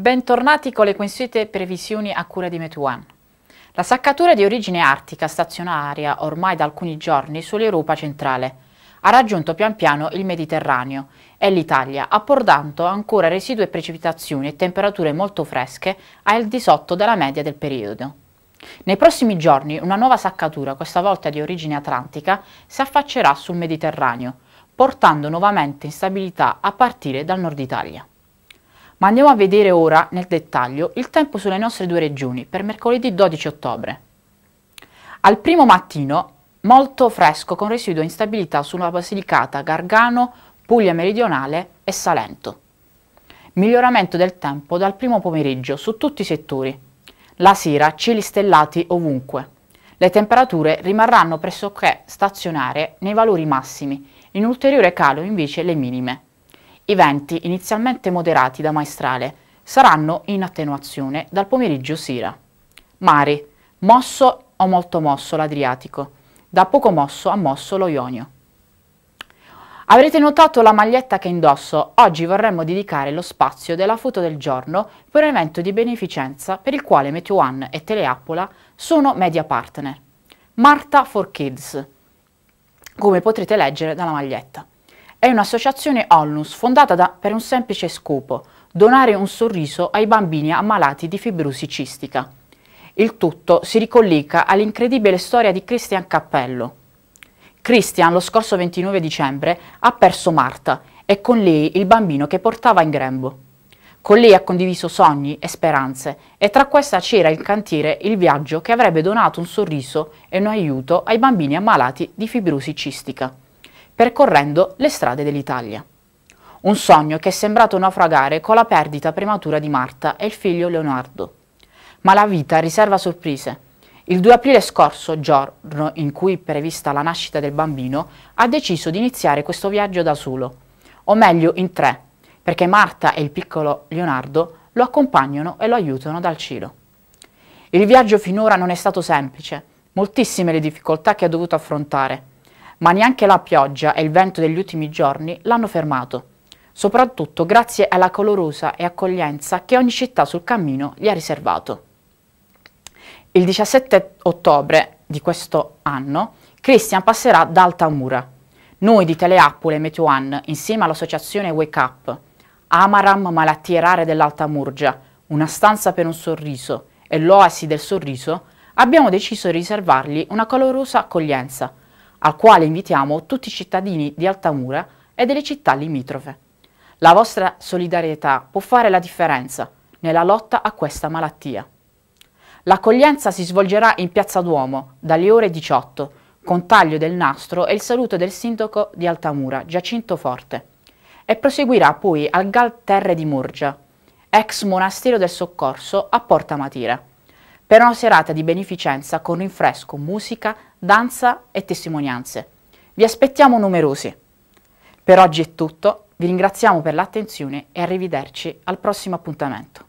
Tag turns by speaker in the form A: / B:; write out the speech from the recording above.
A: Bentornati con le consuete previsioni a cura di Metuan. La saccatura di origine artica stazionaria ormai da alcuni giorni sull'Europa centrale ha raggiunto pian piano il Mediterraneo e l'Italia, apportando ancora residue precipitazioni e temperature molto fresche al di sotto della media del periodo. Nei prossimi giorni una nuova saccatura, questa volta di origine atlantica, si affaccerà sul Mediterraneo, portando nuovamente instabilità a partire dal nord Italia. Ma andiamo a vedere ora nel dettaglio il tempo sulle nostre due regioni per mercoledì 12 ottobre. Al primo mattino molto fresco con residuo instabilità sulla Basilicata, Gargano, Puglia meridionale e Salento. Miglioramento del tempo dal primo pomeriggio su tutti i settori. La sera cieli stellati ovunque. Le temperature rimarranno pressoché stazionarie nei valori massimi, in ulteriore calo invece le minime. I venti, inizialmente moderati da maestrale, saranno in attenuazione dal pomeriggio sera. Mari, mosso o molto mosso l'Adriatico, da poco mosso a mosso lo Ionio. Avrete notato la maglietta che indosso, oggi vorremmo dedicare lo spazio della foto del giorno per un evento di beneficenza per il quale Meteo One e Teleappola sono media partner. Marta for Kids, come potrete leggere dalla maglietta. È un'associazione Onlus fondata da, per un semplice scopo, donare un sorriso ai bambini ammalati di fibrosi cistica. Il tutto si ricollega all'incredibile storia di Christian Cappello. Christian lo scorso 29 dicembre ha perso Marta e con lei il bambino che portava in grembo. Con lei ha condiviso sogni e speranze e tra questa c'era il cantiere Il Viaggio che avrebbe donato un sorriso e un aiuto ai bambini ammalati di fibrosi cistica percorrendo le strade dell'Italia. Un sogno che è sembrato naufragare con la perdita prematura di Marta e il figlio Leonardo. Ma la vita riserva sorprese. Il 2 aprile scorso, giorno in cui è prevista la nascita del bambino, ha deciso di iniziare questo viaggio da solo, o meglio in tre, perché Marta e il piccolo Leonardo lo accompagnano e lo aiutano dal cielo. Il viaggio finora non è stato semplice, moltissime le difficoltà che ha dovuto affrontare, ma neanche la pioggia e il vento degli ultimi giorni l'hanno fermato, soprattutto grazie alla colorosa e accoglienza che ogni città sul cammino gli ha riservato. Il 17 ottobre di questo anno Christian passerà da Altamura. Noi di Teleappule e Meteo insieme all'associazione Wake Up, Amaram Malattie Rare dell'Alta Murgia, Una stanza per un sorriso e l'Oasi del sorriso, abbiamo deciso di riservargli una colorosa accoglienza, al quale invitiamo tutti i cittadini di Altamura e delle città limitrofe. La vostra solidarietà può fare la differenza nella lotta a questa malattia. L'accoglienza si svolgerà in Piazza Duomo dalle ore 18 con taglio del nastro e il saluto del sindaco di Altamura, Giacinto Forte, e proseguirà poi al Gal Terre di Murgia, ex monastero del Soccorso a Porta Matira per una serata di beneficenza con rinfresco, musica, danza e testimonianze. Vi aspettiamo numerosi. Per oggi è tutto, vi ringraziamo per l'attenzione e arrivederci al prossimo appuntamento.